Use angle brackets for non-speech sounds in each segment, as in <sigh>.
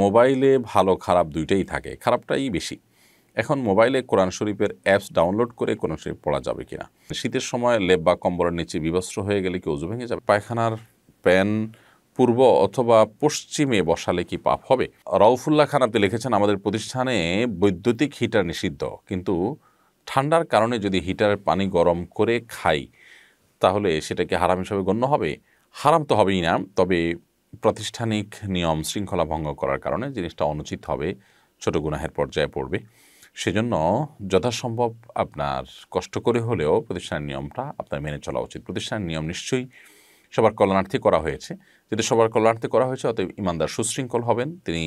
মোবাইলে ভালো খারাপ দুইটাই থাকে খারাপটাই বেশি এখন মোবাইলে কোরআন শরীফের অ্যাপস ডাউনলোড করে কোরআন শরীফ পড়া যাবে কিনা শীতের সময় লেপ বা কম্বলের নিচে বিবস্ত্র হয়ে গেলে কি উজু ভেঙে যাবে পায়খানার প্যান পূর্ব অথবা পশ্চিমে বসালে কি পাপ হবে রউফুল্লাহ খান আপনি লিখেছেন আমাদের প্রতিষ্ঠানে বৈদ্যুতিক হিটার নিষিদ্ধ কিন্তু ঠান্ডার কারণে যদি হিটারের পানি গরম করে খাই তাহলে সেটাকে হারাম হিসাবে গণ্য হবে হারাম তো হবেই না তবে প্রাতিষ্ঠানিক নিয়ম শৃঙ্খলা ভঙ্গ করার কারণে জিনিসটা অনুচিত হবে ছোট গুনাহের পর্যায়ে পড়বে সেজন্য যথাসম্ভব আপনার কষ্ট করে হলেও প্রতিষ্ঠানের নিয়মটা আপনার মেনে চলা উচিত প্রতিষ্ঠানের নিয়ম নিশ্চয়ই সবার কল্যাণার্থে করা হয়েছে যদি সবার কল্যাণার্থে করা হয়েছে অতএব ইমানদার সুশৃঙ্খল হবেন তিনি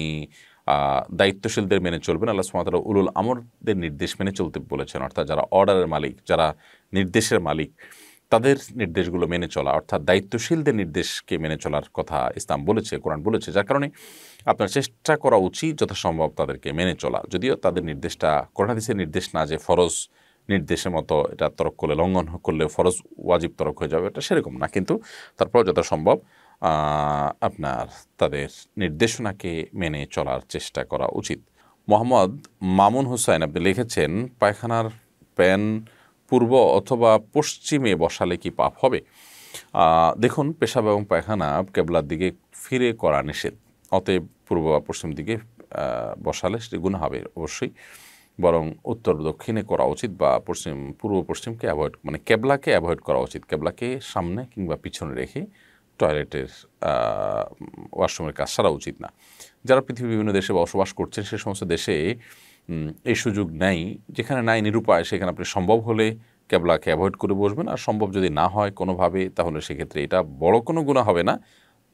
দায়িত্বশীলদের মেনে চলবেন আল্লাহ সুমাতারা উলুল আমরদের নির্দেশ মেনে চলতে বলেছেন অর্থাৎ যারা অর্ডারের মালিক যারা নির্দেশের মালিক তাদের নির্দেশগুলো মেনে চলা অর্থাৎ দায়িত্বশীলদের নির্দেশকে মেনে চলার কথা ইসলাম বলেছে কোরআন বলেছে যার কারণে আপনার চেষ্টা করা উচিত যথাসম্ভব তাদেরকে মেনে চলা যদিও তাদের নির্দেশটা কোরআন হাদিসের নির্দেশ না যে ফরজ নির্দেশের মতো এটা তরক করলে লঙ্ঘন করলে ফরজ ওয়াজিব তরক হয়ে যাবে এটা সেরকম না কিন্তু তারপরেও যথাসম্ভব আপনার তাদের নির্দেশনাকে মেনে চলার চেষ্টা করা উচিত মোহাম্মদ মামুন হুসাইন আপনি লিখেছেন পায়খানার প্যান পূর্ব অথবা পশ্চিমে বসালে কি পাপ হবে দেখুন পেশাব এবং পায়খানা কেবলার দিকে ফিরে করা নিষেধ অতএব পূর্ব বা পশ্চিম দিকে বসালে সেটি গুণ হবে অবশ্যই বরং উত্তর দক্ষিণে করা উচিত বা পশ্চিম পূর্ব পশ্চিমকে অ্যাভয়েড মানে কেবলাকে অ্যাভয়েড করা উচিত কেবলাকে সামনে কিংবা পিছনে রেখে টয়লেটের ওয়াশরুমের কাজ সারা উচিত না যারা পৃথিবীর বিভিন্ন দেশে বসবাস করছেন সে সমস্ত দেশে এই সুযোগ নেই যেখানে নাই নিরুপায় সেখানে আপনি সম্ভব হলে ক্যাবলাকে অ্যাভয়েড করে বসবেন আর সম্ভব যদি না হয় কোনোভাবে তাহলে সেক্ষেত্রে এটা বড় কোনো গুণা হবে না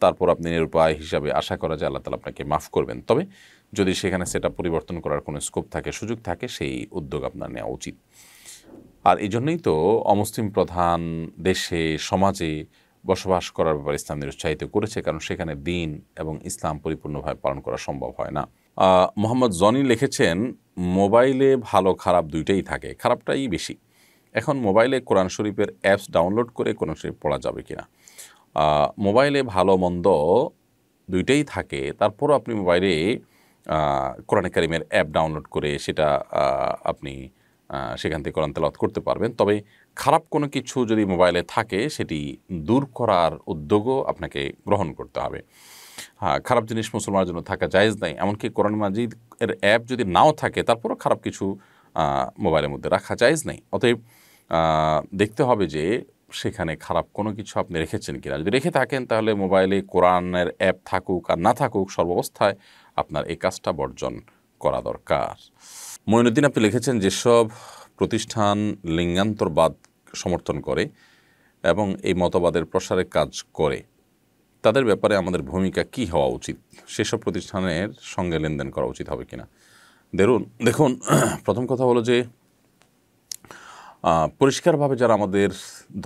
তারপর আপনি নিরুপায় হিসাবে আশা করা যায় আল্লাহ তালা আপনাকে মাফ করবেন তবে যদি সেখানে সেটা পরিবর্তন করার কোনো স্কোপ থাকে সুযোগ থাকে সেই উদ্যোগ আপনার নেওয়া উচিত আর এই জন্যই তো অমুসলিম প্রধান দেশে সমাজে বসবাস করার ব্যাপারে ইসলাম নিরুৎসাহিত করেছে কারণ সেখানে দিন এবং ইসলাম পরিপূর্ণভাবে পালন করা সম্ভব হয় না মোহাম্মদ জনি লিখেছেন মোবাইলে ভালো খারাপ দুইটাই থাকে খারাপটাই বেশি এখন মোবাইলে কোরআন শরীফের অ্যাপস ডাউনলোড করে কোরআন শরীফ পড়া যাবে কিনা মোবাইলে ভালো মন্দ দুইটাই থাকে তারপরও আপনি মোবাইলে কোরআন কারিমের অ্যাপ ডাউনলোড করে সেটা আপনি সেখান থেকে কোরআন তেলাওয়াত করতে পারবেন তবে খারাপ কোনো কিছু যদি মোবাইলে থাকে সেটি দূর করার উদ্যোগও আপনাকে গ্রহণ করতে হবে হ্যাঁ খারাপ জিনিস মুসলমানের জন্য থাকা জায়েজ নাই এমনকি কোরআন মাজিদ এর অ্যাপ যদি নাও থাকে তারপরও খারাপ কিছু মোবাইলের মধ্যে রাখা যায়জ নেই অতএব দেখতে হবে যে সেখানে খারাপ কোনো কিছু আপনি রেখেছেন কিনা যদি রেখে থাকেন তাহলে মোবাইলে কোরআনের অ্যাপ থাকুক আর না থাকুক সর্বাবস্থায় আপনার এই কাজটা বর্জন করা দরকার মইনুদ্দিন আপনি লিখেছেন যেসব প্রতিষ্ঠান লিঙ্গান্তরবাদ সমর্থন করে এবং এই মতবাদের প্রসারে কাজ করে তাদের ব্যাপারে আমাদের ভূমিকা কি হওয়া উচিত সেসব প্রতিষ্ঠানের সঙ্গে লেনদেন করা উচিত হবে কিনা দেখুন দেখুন <clears throat> প্রথম কথা হলো যে পরিষ্কারভাবে যারা আমাদের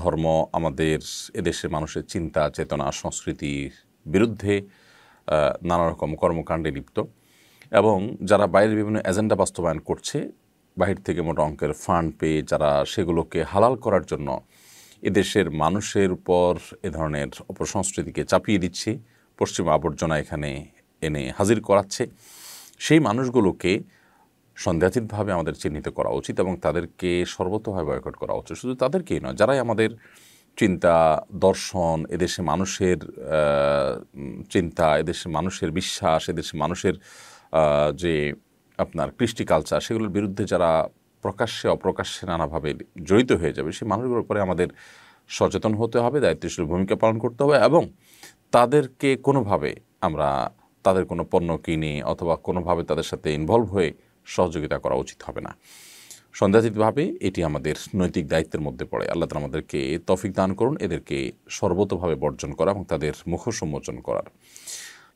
ধর্ম আমাদের এদেশের মানুষের চিন্তা চেতনা সংস্কৃতির বিরুদ্ধে নানা রকম কর্মকাণ্ডে লিপ্ত এবং যারা বাইরের বিভিন্ন এজেন্ডা বাস্তবায়ন করছে বাহির থেকে মোটা অঙ্কের ফান্ড পেয়ে যারা সেগুলোকে হালাল করার জন্য এদেশের মানুষের উপর এ ধরনের অপসংস্কৃতিকে চাপিয়ে দিচ্ছে পশ্চিম আবর্জনা এখানে এনে হাজির করাচ্ছে সেই মানুষগুলোকে সন্দেহাতীতভাবে আমাদের চিহ্নিত করা উচিত এবং তাদেরকে সর্বতভাবে বয়কট করা উচিত শুধু তাদেরকেই নয় যারাই আমাদের চিন্তা দর্শন এদেশে মানুষের চিন্তা এদেশে মানুষের বিশ্বাস এদেশে মানুষের যে আপনার কৃষ্টি কালচার সেগুলোর বিরুদ্ধে যারা প্রকাশ্যে অপ্রকাশ্যে নানাভাবে জড়িত হয়ে যাবে সেই মানুষগুলোর পরে আমাদের সচেতন হতে হবে দায়িত্বশীল ভূমিকা পালন করতে হবে এবং তাদেরকে কোনোভাবে আমরা তাদের কোনো পণ্য কিনে অথবা কোনোভাবে তাদের সাথে ইনভলভ হয়ে সহযোগিতা করা উচিত হবে না সন্দেহাতীতভাবে এটি আমাদের নৈতিক দায়িত্বের মধ্যে পড়ে আল্লাহ তালা আমাদেরকে তফিক দান করুন এদেরকে সর্বতভাবে বর্জন করা এবং তাদের সম্মোচন করার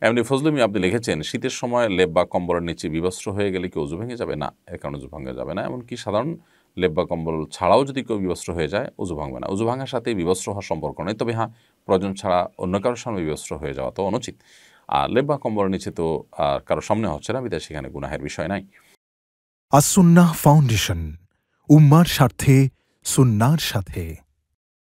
এমনি ফজলুমি আপনি লিখেছেন শীতের সময় লেপ বা কম্বলের নিচে বিবস্ত্র হয়ে গেলে কি অজু ভেঙে যাবে না এ কারণে অজু ভাঙা যাবে না এমনকি সাধারণ লেপ বা কম্বল ছাড়াও যদি কেউ বিবস্ত্র হয়ে যায় অজু ভাঙবে না অজু ভাঙার সাথে বিবস্ত্র হওয়ার সম্পর্ক নেই তবে হ্যাঁ প্রয়োজন ছাড়া অন্য কারোর সামনে বিবস্ত্র হয়ে যাওয়া তো অনুচিত আর লেপ বা কম্বলের নিচে তো আর কারোর সামনে হচ্ছে না বিদায় সেখানে গুনাহের বিষয় নাই আসুন্না ফাউন্ডেশন উম্মার স্বার্থে সুন্নার সাথে